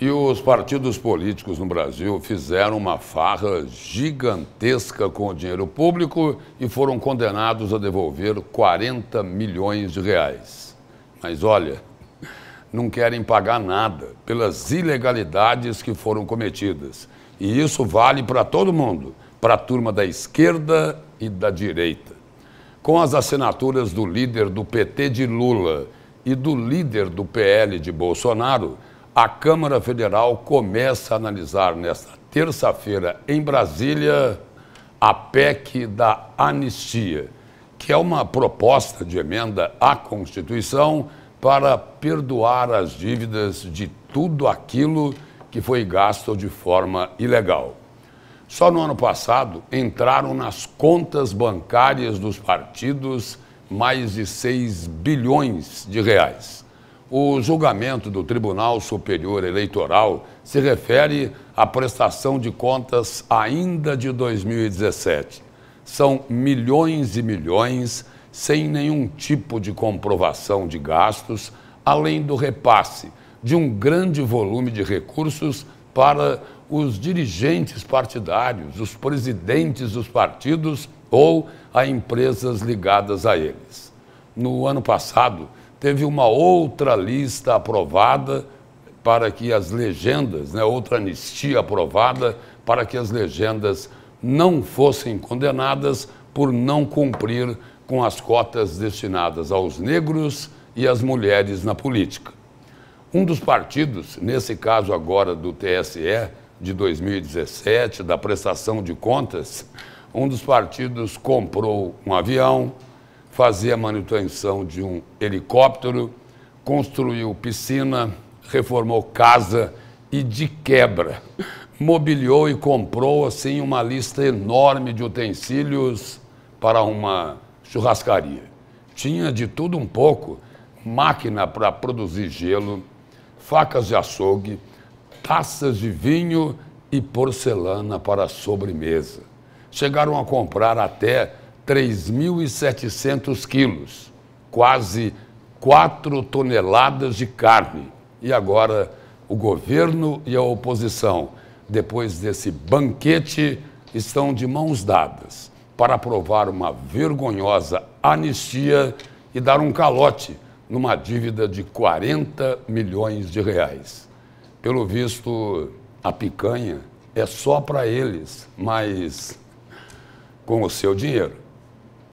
E os partidos políticos no Brasil fizeram uma farra gigantesca com o dinheiro público e foram condenados a devolver 40 milhões de reais. Mas olha, não querem pagar nada pelas ilegalidades que foram cometidas. E isso vale para todo mundo, para a turma da esquerda e da direita. Com as assinaturas do líder do PT de Lula e do líder do PL de Bolsonaro, a Câmara Federal começa a analisar nesta terça-feira, em Brasília, a PEC da anistia, que é uma proposta de emenda à Constituição para perdoar as dívidas de tudo aquilo que foi gasto de forma ilegal. Só no ano passado entraram nas contas bancárias dos partidos mais de 6 bilhões de reais. O julgamento do Tribunal Superior Eleitoral se refere à prestação de contas ainda de 2017. São milhões e milhões sem nenhum tipo de comprovação de gastos, além do repasse de um grande volume de recursos para os dirigentes partidários, os presidentes dos partidos ou a empresas ligadas a eles. No ano passado, teve uma outra lista aprovada para que as legendas, né, outra anistia aprovada para que as legendas não fossem condenadas por não cumprir com as cotas destinadas aos negros e às mulheres na política. Um dos partidos, nesse caso agora do TSE de 2017, da prestação de contas, um dos partidos comprou um avião, fazia manutenção de um helicóptero, construiu piscina, reformou casa e, de quebra, mobiliou e comprou assim uma lista enorme de utensílios para uma churrascaria. Tinha de tudo um pouco: máquina para produzir gelo, facas de açougue, taças de vinho e porcelana para sobremesa. Chegaram a comprar até 3.700 quilos, quase 4 toneladas de carne. E agora o governo e a oposição, depois desse banquete, estão de mãos dadas para aprovar uma vergonhosa anistia e dar um calote numa dívida de 40 milhões de reais. Pelo visto, a picanha é só para eles, mas com o seu dinheiro.